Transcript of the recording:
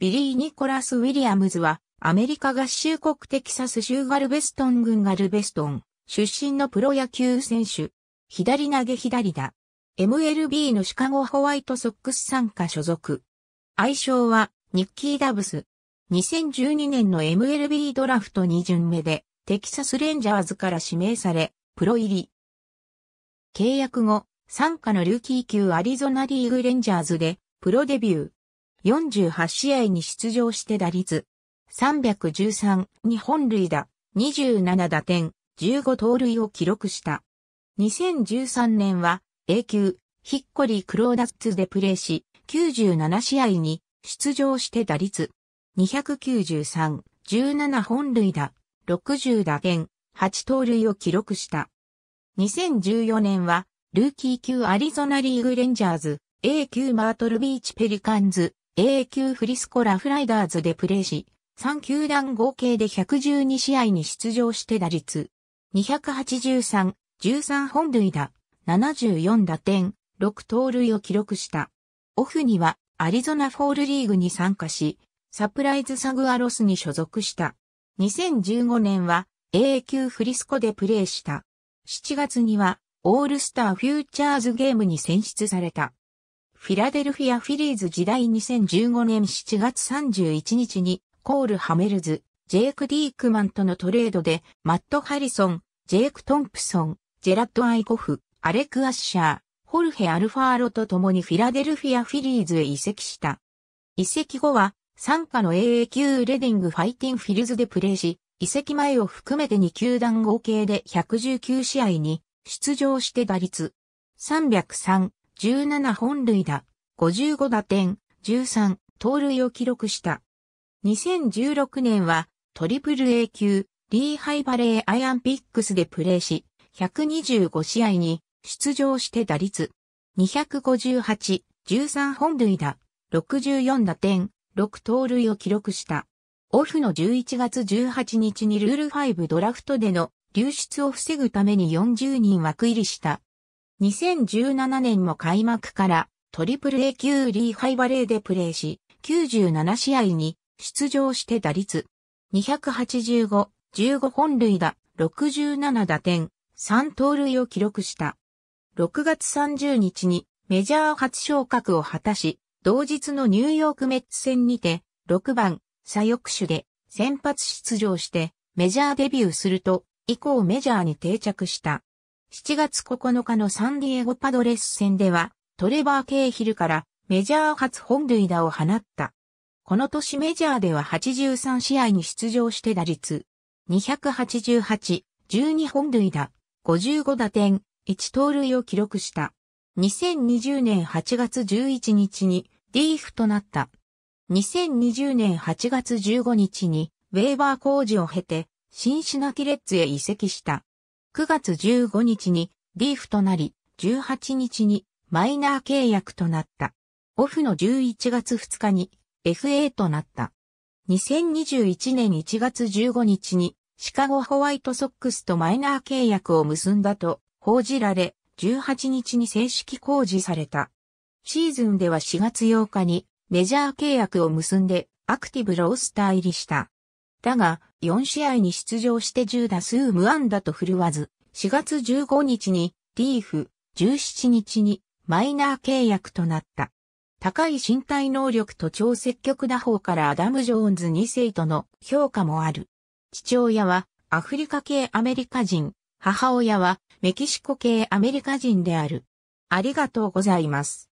ビリー・ニコラス・ウィリアムズは、アメリカ合衆国テキサス州ガルベストン郡ガルベストン、出身のプロ野球選手、左投げ左打。MLB のシカゴホワイトソックス参加所属。愛称は、ニッキー・ダブス。2012年の MLB ドラフト2巡目で、テキサスレンジャーズから指名され、プロ入り。契約後、参加のルーキー級アリゾナリーグレンジャーズで、プロデビュー。48試合に出場して打率313日本塁打27打点15盗塁を記録した。2013年は A 級ヒッコリークローダッツでプレーし97試合に出場して打率293、17本塁打、60打点、8盗塁を記録した。2014年は、ルーキー級アリゾナリーグレンジャーズ、A 級マートルビーチペリカンズ、AA 級フリスコラフライダーズでプレーし、3球団合計で112試合に出場して打率、283、13本塁打、74打点、6盗塁を記録した。オフにはアリゾナフォールリーグに参加し、サプライズサグアロスに所属した。2015年は AA 級フリスコでプレーした。7月にはオールスターフューチャーズゲームに選出された。フィラデルフィアフィリーズ時代2015年7月31日に、コール・ハメルズ、ジェイク・ディークマンとのトレードで、マット・ハリソン、ジェイク・トンプソン、ジェラッド・アイコフ、アレク・アッシャー、ホルヘ・アルファーロと共にフィラデルフィア・フィリーズへ移籍した。移籍後は、参加の AA 級レディング・ファイティン・フィルズでプレーし、移籍前を含めて2球団合計で119試合に出場して打率303、17本塁打、55打点、13盗塁を記録した。2016年はトリプル A 級、リーハイバレーアイアンピックスでプレーし、125試合に出場して打率258、13本塁打、64打点、6盗塁を記録した。オフの11月18日にルール5ドラフトでの流出を防ぐために40人枠入りした。2017年も開幕からトリプル A 級リーハイバレーでプレーし、97試合に出場して打率285、15本塁打、67打点、3盗塁を記録した。6月30日にメジャー初昇格を果たし、同日のニューヨークメッツ戦にて、6番、左翼手で先発出場してメジャーデビューすると、以降メジャーに定着した。7月9日のサンディエゴパドレス戦では、トレバー・ケイヒルからメジャー初本塁打を放った。この年メジャーでは83試合に出場して打率288、12本塁打、55打点、1盗塁を記録した。2020年8月11日にリーフとなった。2020年8月15日にウェーバー工事を経て、新シナキレッツへ移籍した。9月15日にリーフとなり、18日にマイナー契約となった。オフの11月2日に FA となった。2021年1月15日にシカゴホワイトソックスとマイナー契約を結んだと報じられ、18日に正式公示された。シーズンでは4月8日にメジャー契約を結んでアクティブロースター入りした。だが、4試合に出場して10打数無安打と振るわず、4月15日にリーフ、17日にマイナー契約となった。高い身体能力と超積極打法からアダム・ジョーンズ2世との評価もある。父親はアフリカ系アメリカ人、母親はメキシコ系アメリカ人である。ありがとうございます。